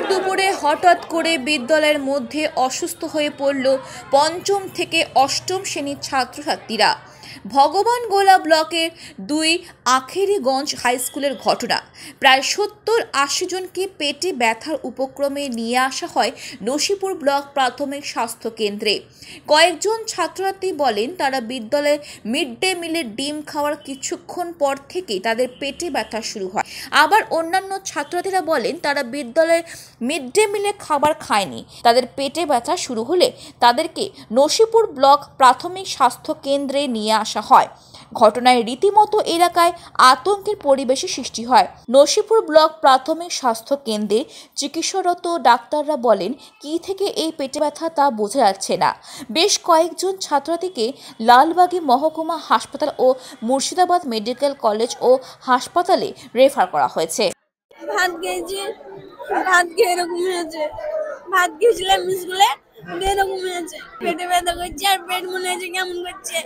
রবিবার দুপুরে হঠাৎ করে বিদ্যালয়ের মধ্যে অসুস্থ হয়ে পড়ল পঞ্চম থেকে অষ্টম শ্রেণীর ছাত্রছাত্রীরা ভগবান গোলা ব্লকের দুই আখেরিগঞ্জ হাইস্কুলের ঘটনা প্রায় সত্তর আশি জনকে পেটে ব্যথার উপক্রমে নিয়ে আসা হয় নসিপুর ব্লক প্রাথমিক স্বাস্থ্য কেন্দ্রে কয়েকজন ছাত্রছাত্রী বলেন তারা বিদ্যালয়ে মিড ডে মিলের ডিম খাওয়ার কিছুক্ষণ পর থেকেই তাদের পেটে ব্যথা শুরু হয় আবার অন্যান্য ছাত্রছাত্রীরা বলেন তারা বিদ্যালয়ে মিড ডে মিলে খাবার খায়নি তাদের পেটে ব্যথা শুরু হলে তাদেরকে নসিপুর ব্লক প্রাথমিক স্বাস্থ্য কেন্দ্রে নিয়ে আসা হয় ঘটনায় রীতিমতো এলাকায় আতঙ্কের পরিবেশে সৃষ্টি হয় নসিপুর ব্লক প্রাথমিক স্বাস্থ্য কেন্দ্রে চিকিৎসারত ডাক্তাররা বলেন কি থেকে এই পেটে ব্যথা তা বোঝা যাচ্ছে না বেশ কয়েকজন ছাত্রীকে লালবাগী মহকুমা হাসপাতাল ও মুর্শিদাবাদ মেডিকেল কলেজ ও হাসপাতালে রেফার করা হয়েছে ভাত ভাত হয়েছে ভাত খেয়েছিলাম মিসগুলে এরকম হয়েছে পেটে ব্যথা করছে আর পেট মনে হয়েছে কেমন করছে